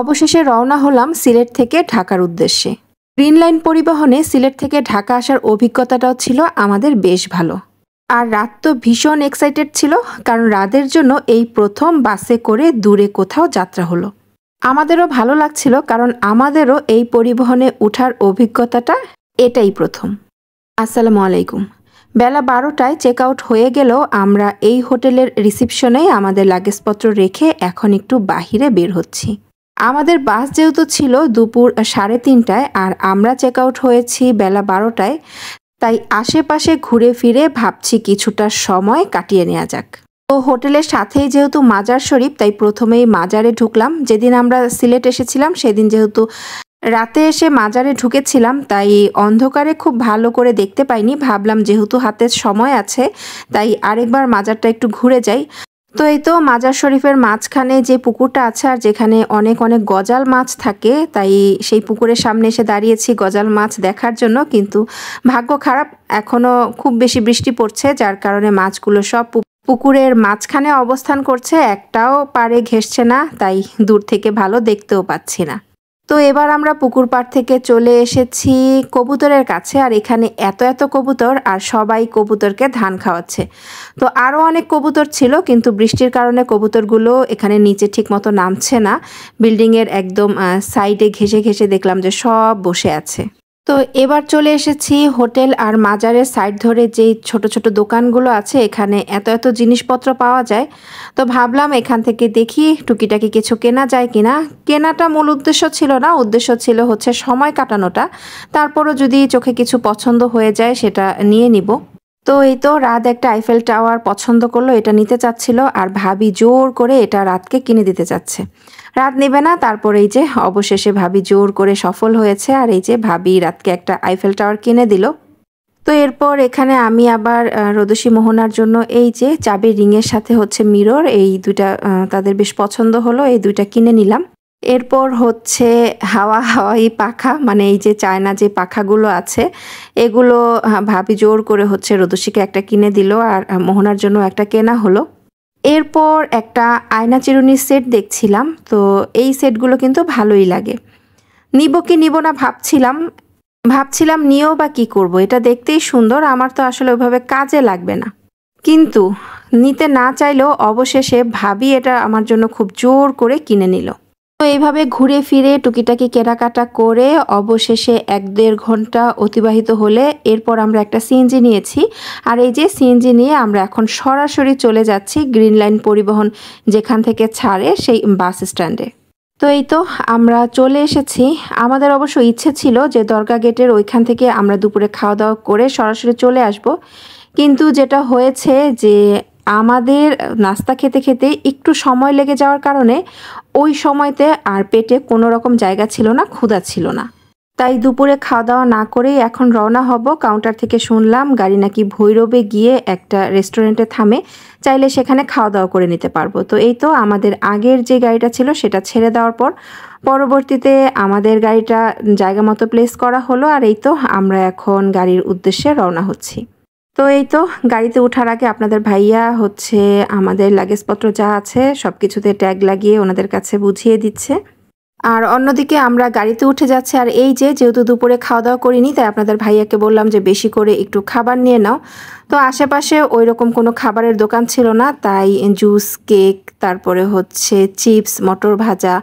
অবশেষে রওনা হলাম সিলেট থেকে ঢাকার উদ্দেশ্যে গ্রিন লাইন পরিবহনে সিলেট থেকে ঢাকা আসার অভিজ্ঞতাটাও ছিল আমাদের বেশ ভালো আর রাত তো ভীষণ এক্সাইটেড ছিল কারণ রাতের জন্য এই প্রথম বাসে করে দূরে কোথাও যাত্রা হলো আমাদেরও ভালো লাগছিল কারণ আমাদেরও এই পরিবহনে উঠার অভিজ্ঞতাটা এটাই প্রথম আসসালামু আলাইকুম বেলা বারোটায় চেক আউট হয়ে গেলেও আমরা এই হোটেলের রিসিপশনেই আমাদের লাগেজপত্র রেখে এখন একটু বাহিরে বের হচ্ছি আমাদের বাস যেহেতু ছিল দুপুর সাড়ে তিনটায় আর আমরা চেক আউট হয়েছি বেলা বারোটায় তাই আশেপাশে ঘুরে ফিরে ভাবছি কিছুটা সময় কাটিয়ে নেওয়া যাক তো হোটেলের সাথেই যেহেতু মাজার শরীফ তাই প্রথমেই মাজারে ঢুকলাম যেদিন আমরা সিলেট এসেছিলাম সেদিন যেহেতু রাতে এসে মাজারে ঢুকেছিলাম তাই অন্ধকারে খুব ভালো করে দেখতে পাইনি ভাবলাম যেহেতু হাতে সময় আছে তাই আরেকবার মাজারটা একটু ঘুরে যাই তো এই তো মাজার শরীফের মাঝখানে যে পুকুরটা আছে আর যেখানে অনেক অনেক গজাল মাছ থাকে তাই সেই পুকুরের সামনে এসে দাঁড়িয়েছি গজাল মাছ দেখার জন্য কিন্তু ভাগ্য খারাপ এখনো খুব বেশি বৃষ্টি পড়ছে যার কারণে মাছগুলো সব পুকুরের মাঝখানে অবস্থান করছে একটাও পারে ঘেসছে না তাই দূর থেকে ভালো দেখতেও পাচ্ছি না তো এবার আমরা পুকুর পাড় থেকে চলে এসেছি কবুতরের কাছে আর এখানে এত এত কবুতর আর সবাই কবুতরকে ধান খাওয়াচ্ছে তো আরও অনেক কবুতর ছিল কিন্তু বৃষ্টির কারণে কবুতরগুলো এখানে নিচে ঠিক মতো নামছে না বিল্ডিংয়ের একদম সাইডে ঘেসে ঘেসে দেখলাম যে সব বসে আছে তো এবার চলে এসেছি হোটেল আর মাজারের সাইড ধরে যেই ছোট ছোট দোকানগুলো আছে এখানে এত এত জিনিসপত্র পাওয়া যায় তো ভাবলাম এখান থেকে দেখি টুকিটাকি কিছু কেনা যায় কিনা কেনাটা মূল উদ্দেশ্য ছিল না উদ্দেশ্য ছিল হচ্ছে সময় কাটানোটা তারপরও যদি চোখে কিছু পছন্দ হয়ে যায় সেটা নিয়ে নিব তো এই তো রাত একটা আইফেল টাওয়ার পছন্দ করলো এটা নিতে চাচ্ছিল আর ভাবি জোর করে এটা রাতকে কিনে দিতে চাচ্ছে রাত নেবে না তারপর এই যে অবশেষে ভাবি জোর করে সফল হয়েছে আর এই যে ভাবি রাতকে একটা আইফেল টাওয়ার কিনে দিল তো এরপর এখানে আমি আবার রদসী মোহনার জন্য এই যে চাবির রিংয়ের সাথে হচ্ছে মিরর এই দুইটা তাদের বেশ পছন্দ হলো এই দুইটা কিনে নিলাম এরপর হচ্ছে হাওয়া হাওয়াই পাখা মানে এই যে চায়না যে পাখাগুলো আছে এগুলো ভাবি জোর করে হচ্ছে রদস্যিকে একটা কিনে দিল আর মোহনার জন্য একটা কেনা হলো এরপর একটা আয়না চিরুনির সেট দেখছিলাম তো এই সেটগুলো কিন্তু ভালোই লাগে নিব কি নিব না ভাবছিলাম ভাবছিলাম নিয়েও বা কি করব এটা দেখতেই সুন্দর আমার তো আসলে ওইভাবে কাজে লাগবে না কিন্তু নিতে না চাইলেও অবশেষে ভাবি এটা আমার জন্য খুব জোর করে কিনে নিল তো এইভাবে ঘুরে ফিরে টুকিটাকি কেনাকাটা করে অবশেষে এক দেড় ঘন্টা অতিবাহিত হলে এরপর আমরা একটা সিএনজি নিয়েছি আর এই যে সিএনজি নিয়ে আমরা এখন সরাসরি চলে যাচ্ছি গ্রিন লাইন পরিবহন যেখান থেকে ছাড়ে সেই বাস স্ট্যান্ডে তো এই তো আমরা চলে এসেছি আমাদের অবশ্য ইচ্ছে ছিল যে দরগা গেটের ওইখান থেকে আমরা দুপুরে খাওয়া দাওয়া করে সরাসরি চলে আসব কিন্তু যেটা হয়েছে যে আমাদের নাস্তা খেতে খেতে একটু সময় লেগে যাওয়ার কারণে ওই সময়তে আর পেটে কোনো রকম জায়গা ছিল না ক্ষুধা ছিল না তাই দুপুরে খাওয়া দাওয়া না করেই এখন রওনা হব কাউন্টার থেকে শুনলাম গাড়ি নাকি ভৈরবে গিয়ে একটা রেস্টুরেন্টে থামে চাইলে সেখানে খাওয়া দাওয়া করে নিতে পারবো তো এই তো আমাদের আগের যে গাড়িটা ছিল সেটা ছেড়ে দেওয়ার পর পরবর্তীতে আমাদের গাড়িটা জায়গা মতো প্লেস করা হলো আর এই তো আমরা এখন গাড়ির উদ্দেশ্যে রওনা হচ্ছি তো এই তো গাড়িতে ওঠার আগে আপনাদের ভাইয়া হচ্ছে আমাদের লাগেজপত্র যা আছে সব কিছুতে ট্যাগ লাগিয়ে ওনাদের কাছে বুঝিয়ে দিচ্ছে আর অন্যদিকে আমরা গাড়িতে উঠে যাচ্ছি আর এই যে যেহেতু দুপুরে খাওয়া দাওয়া করিনি তাই আপনাদের ভাইয়াকে বললাম যে বেশি করে একটু খাবার নিয়ে নাও তো আশেপাশে ওই রকম কোনো খাবারের দোকান ছিল না তাই জুস কেক তারপরে হচ্ছে চিপস মটর ভাজা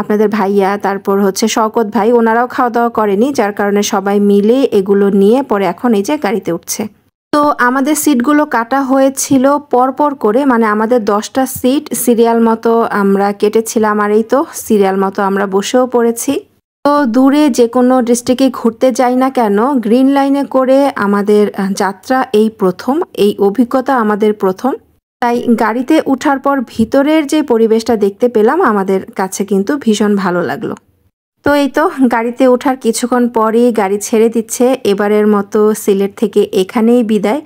আপনাদের ভাইয়া তারপর হচ্ছে শকত ভাই ওনারাও খাওয়া দাওয়া করেনি যার কারণে সবাই মিলে এগুলো নিয়ে পরে এখন এই যে গাড়িতে উঠছে তো আমাদের সিটগুলো কাটা হয়েছিল পরপর করে মানে আমাদের দশটা সিট সিরিয়াল মতো আমরা কেটেছিলাম আর এই তো সিরিয়াল মতো আমরা বসেও পড়েছি তো দূরে যে কোনো ডিস্ট্রিক্টে ঘুরতে যাই না কেন গ্রিন লাইনে করে আমাদের যাত্রা এই প্রথম এই অভিজ্ঞতা আমাদের প্রথম তাই গাড়িতে উঠার পর ভিতরের যে পরিবেশটা দেখতে পেলাম আমাদের কাছে কিন্তু ভীষণ ভালো লাগলো তো এই তো গাড়িতে ওঠার কিছুক্ষণ পরই গাড়ি ছেড়ে দিচ্ছে এবারের মতো সিলেট থেকে এখানেই বিদায়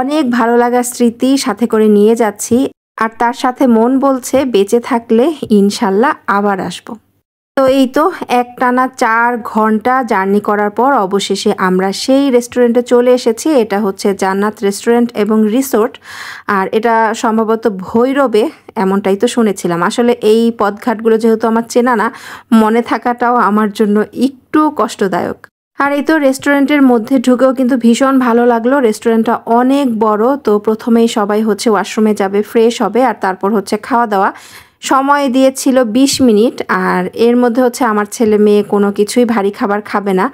অনেক ভালো লাগার স্মৃতি সাথে করে নিয়ে যাচ্ছি আর তার সাথে মন বলছে বেঁচে থাকলে ইনশাল্লাহ আবার আসবো তো এই তো এক টানা চার ঘন্টা জার্নি করার পর অবশেষে আমরা সেই রেস্টুরেন্টে চলে এসেছি এটা হচ্ছে জান্নাত রেস্টুরেন্ট এবং রিসোর্ট আর এটা সম্ভবত ভৈরবে এমনটাই তো শুনেছিলাম আসলে এই পদঘাটগুলো যেহেতু আমার চেনা না মনে থাকাটাও আমার জন্য একটু কষ্টদায়ক আর এই তো রেস্টুরেন্টের মধ্যে ঢুকেও কিন্তু ভীষণ ভালো লাগলো রেস্টুরেন্টটা অনেক বড় তো প্রথমেই সবাই হচ্ছে ওয়াশরুমে যাবে ফ্রেশ হবে আর তারপর হচ্ছে খাওয়া দাওয়া সময় দিয়েছিল ২০ মিনিট আর এর মধ্যে হচ্ছে আমার ছেলে মেয়ে কোনো কিছুই ভারী খাবার খাবে না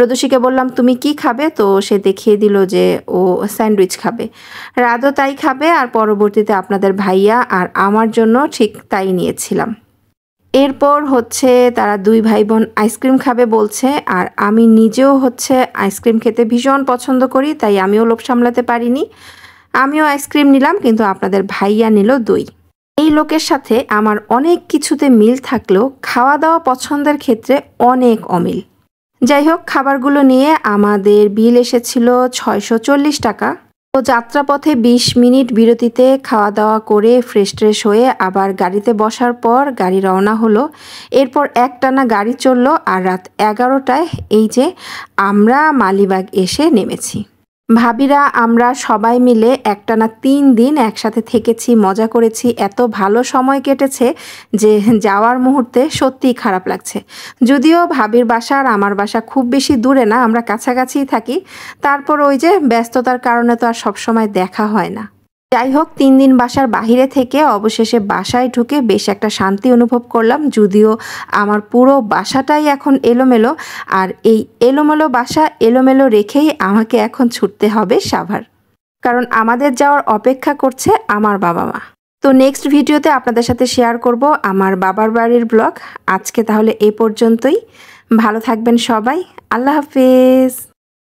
রদুষীকে বললাম তুমি কি খাবে তো সে দেখিয়ে দিল যে ও স্যান্ডউইচ খাবে রাতও তাই খাবে আর পরবর্তীতে আপনাদের ভাইয়া আর আমার জন্য ঠিক তাই নিয়েছিলাম এরপর হচ্ছে তারা দুই ভাই বোন আইসক্রিম খাবে বলছে আর আমি নিজেও হচ্ছে আইসক্রিম খেতে ভীষণ পছন্দ করি তাই আমিও লোভ সামলাতে পারিনি আমিও আইসক্রিম নিলাম কিন্তু আপনাদের ভাইয়া নিল দুই এই লোকের সাথে আমার অনেক কিছুতে মিল থাকলেও খাওয়া দাওয়া পছন্দের ক্ষেত্রে অনেক অমিল যাই হোক খাবারগুলো নিয়ে আমাদের বিল এসেছিল ছয়শো টাকা তো যাত্রাপথে ২০ মিনিট বিরতিতে খাওয়া দাওয়া করে ফ্রেশ ট্রেশ হয়ে আবার গাড়িতে বসার পর গাড়ি রওনা হলো এরপর একটানা গাড়ি চললো আর রাত এগারোটায় এই যে আমরা মালিবাগ এসে নেমেছি ভাবিরা আমরা সবাই মিলে একটানা তিন দিন একসাথে থেকেছি মজা করেছি এত ভালো সময় কেটেছে যে যাওয়ার মুহূর্তে সত্যিই খারাপ লাগছে যদিও ভাবির বাসা আর আমার বাসা খুব বেশি দূরে না আমরা কাছাকাছিই থাকি তারপর ওই যে ব্যস্ততার কারণে তো আর সবসময় দেখা হয় না যাই হোক তিন দিন বাসার বাহিরে থেকে অবশেষে বাসায় ঢুকে বেশ একটা শান্তি অনুভব করলাম যদিও আমার পুরো বাসাটাই এখন এলোমেলো আর এই এলোমেলো বাসা এলোমেলো রেখেই আমাকে এখন ছুটতে হবে সাভার কারণ আমাদের যাওয়ার অপেক্ষা করছে আমার বাবা মা তো নেক্সট ভিডিওতে আপনাদের সাথে শেয়ার করব আমার বাবার বাড়ির ব্লগ আজকে তাহলে এ পর্যন্তই ভালো থাকবেন সবাই আল্লাহ হাফেজ